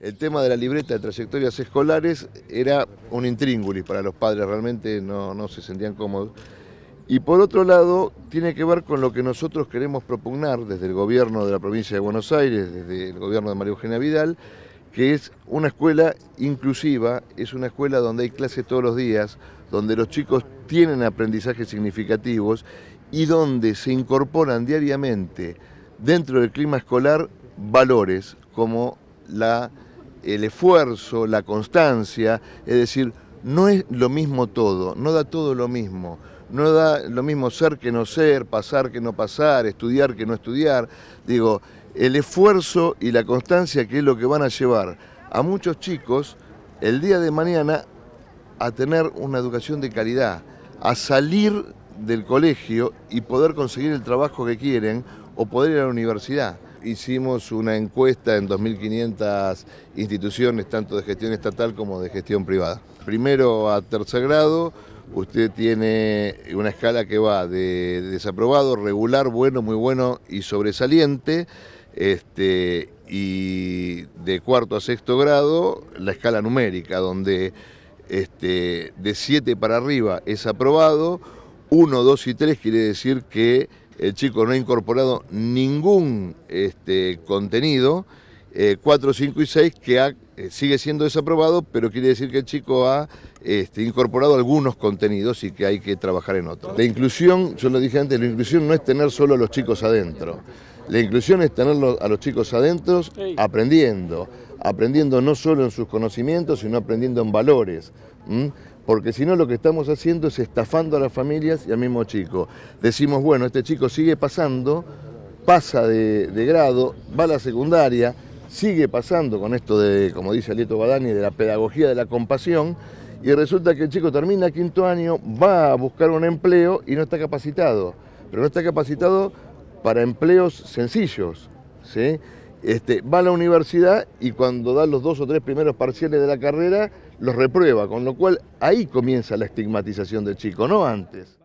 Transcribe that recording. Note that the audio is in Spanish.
El tema de la libreta de trayectorias escolares era un intríngulis para los padres, realmente no, no, se sentían cómodos. Y por otro lado, tiene que ver con lo que nosotros queremos propugnar desde el gobierno de la provincia de Buenos Aires, desde el gobierno de María Eugenia Vidal, que es una escuela inclusiva, es una escuela donde hay clases todos los días, donde los chicos tienen aprendizajes significativos y donde se incorporan diariamente dentro del clima escolar valores como la el esfuerzo, la constancia, es decir, no es lo mismo todo, no da todo lo mismo. No da lo mismo ser que no ser, pasar que no pasar, estudiar que no estudiar. Digo, el esfuerzo y la constancia que es lo que van a llevar a muchos chicos el día de mañana a tener una educación de calidad, a salir del colegio y poder conseguir el trabajo que quieren o poder ir a la universidad hicimos una encuesta en 2.500 instituciones, tanto de gestión estatal como de gestión privada. Primero a tercer grado, usted tiene una escala que va de desaprobado, regular, bueno, muy bueno y sobresaliente. Este, y de cuarto a sexto grado, la escala numérica, donde este, de 7 para arriba es aprobado, 1, 2 y 3 quiere decir que el chico no ha incorporado ningún este, contenido, 4, eh, 5 y 6, que eh, sigue siendo desaprobado, pero quiere decir que el chico ha este, incorporado algunos contenidos y que hay que trabajar en otros. La inclusión, yo lo dije antes, la inclusión no es tener solo a los chicos adentro. La inclusión es tener a los chicos adentro aprendiendo, aprendiendo no solo en sus conocimientos, sino aprendiendo en valores porque si no lo que estamos haciendo es estafando a las familias y al mismo chico. Decimos, bueno, este chico sigue pasando, pasa de, grado, va a la secundaria, sigue pasando con esto de, como dice Alieto Badani, de la pedagogía de la compasión, y resulta que el chico termina quinto año, va a buscar un empleo y no está capacitado, pero no está capacitado para empleos sencillos, ¿sí? Este, va a la universidad y cuando da los dos o tres primeros parciales de la carrera, los reprueba, con lo cual ahí comienza la estigmatización del chico, no antes.